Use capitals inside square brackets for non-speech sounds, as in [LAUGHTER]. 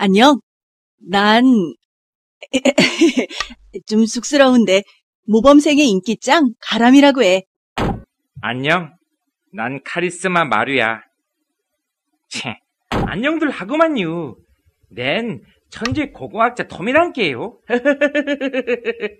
안녕. 난, [LAUGHS] 좀 쑥스러운데, 모범생의 인기짱 가람이라고 해. 안녕. 난 카리스마 마루야. 채, 안녕들 하구만요. 낸 천재 고고학자 톰이란께요 [LAUGHS]